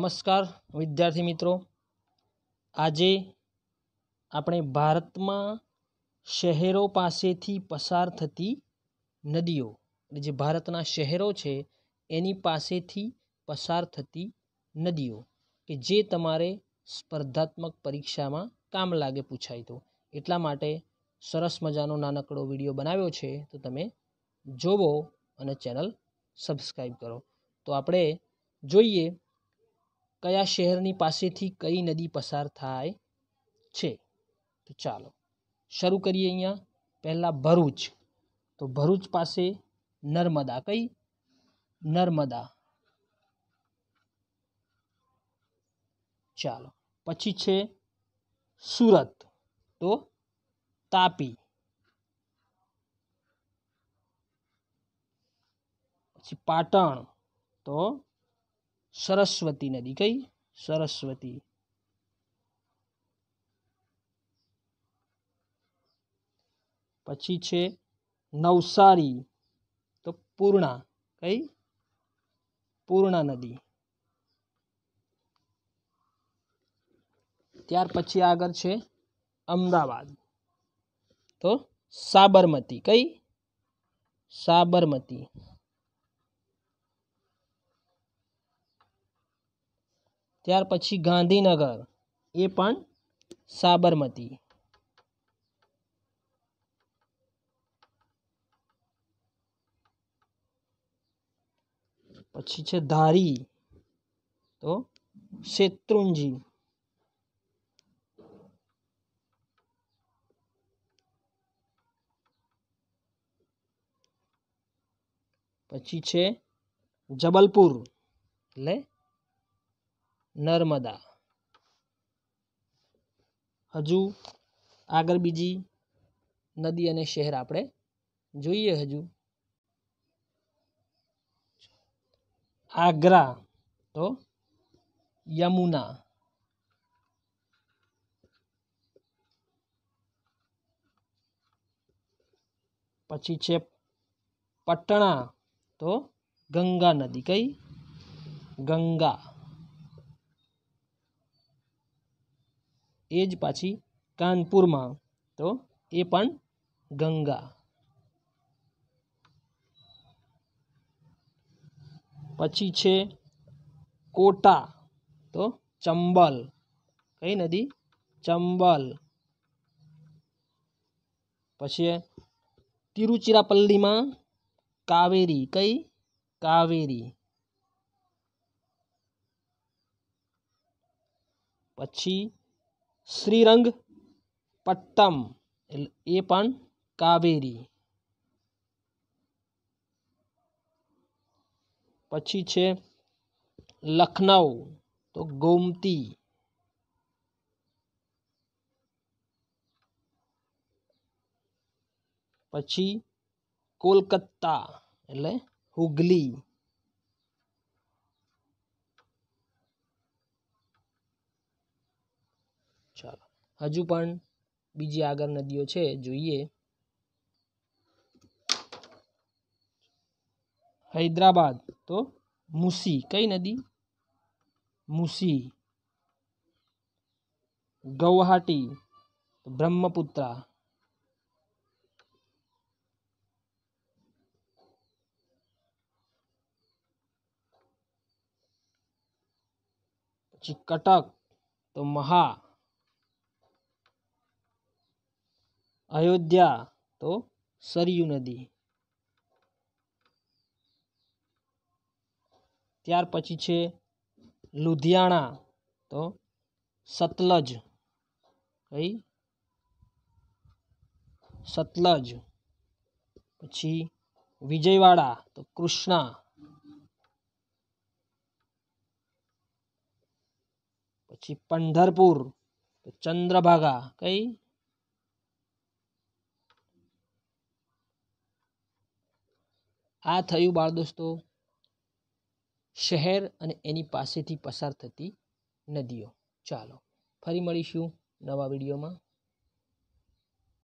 नमस्कार विद्यार्थी मित्रों आज ये अपने भारत में शहरों પાસેથી પસાર થતી નદીઓ એટલે જે ભારત ના શહેરો છે એની પાસેથી પસાર થતી નદીઓ કે જે તમારે સ્પર્ધાત્મક પરીક્ષામાં કામ લાગે પૂછાય તો એટલા માટે સરસ મજાનો નાનકડો વિડિયો બનાવ્યો છે તો તમે જોવો અને ચેનલ સબ્સ્ક્રાઇબ કરો તો આપણે જોઈએ क्या शहर थी कई नदी पसार थाय तो चलो शुरू करिए पहला भरूच तो भरूच पास नर्मदा कई नर्मदा चलो पची छे सूरत तो तापी पाटण तो સરસ્વતી નદી કઈ સરસ્વતી પછી છે નવસારી તો પૂર્ણા કઈ પૂર્ણા નદી ત્યાર પછી આગળ છે અમદાવાદ તો સાબરમતી કઈ સાબરમતી त્યાર પછી ગાંધીનગર એ પણ સાબરમતી પછી છે ધારી તો क्षेत्रुंजि પછી છે जबलपुर એટલે નર્મદા હજુ આગળ બીજી નદી અને શહેર આપણે જોઈએ હજુ આગ્રા તો યમુના પછી છે પટણા તો ગંગા નદી કઈ ગંગા એ જ પાછી કાનપુરમાં તો એ પણ ગંગા પછી છે કોટા તો ચંબલ કઈ નદી ચંબલ પછી તિરુચિરાપલ્લીમાં કાવેરી કઈ કાવેરી પછી श्री रंग पट्टम ए पण कावेरी પછી છે લખનઉ તો ગોમતી પછી કોલકાતા એટલે હુગલી अजूपान બીજી આગર નદીઓ છે જોઈએ હૈદરાબાદ તો મુસી કઈ નદી મુસી ગૌહાટી તો બ્રહ્મપુત્રા પછી કટક તો મહા अयोध्या तो सरयू नदी ત્યાર પછી છે લુધિયાણા તો સતલજ કઈ સતલજ પછી વિજયવાડા તો કૃષ્ણા પછી પંઢરપુર તો ચંદ્રભાગા કઈ આ થયું બાળ દોસ્તો શહેર અને એની પાસેથી પસાર થતી નદીઓ ચાલો ફરી મળીશું નવા વિડીયોમાં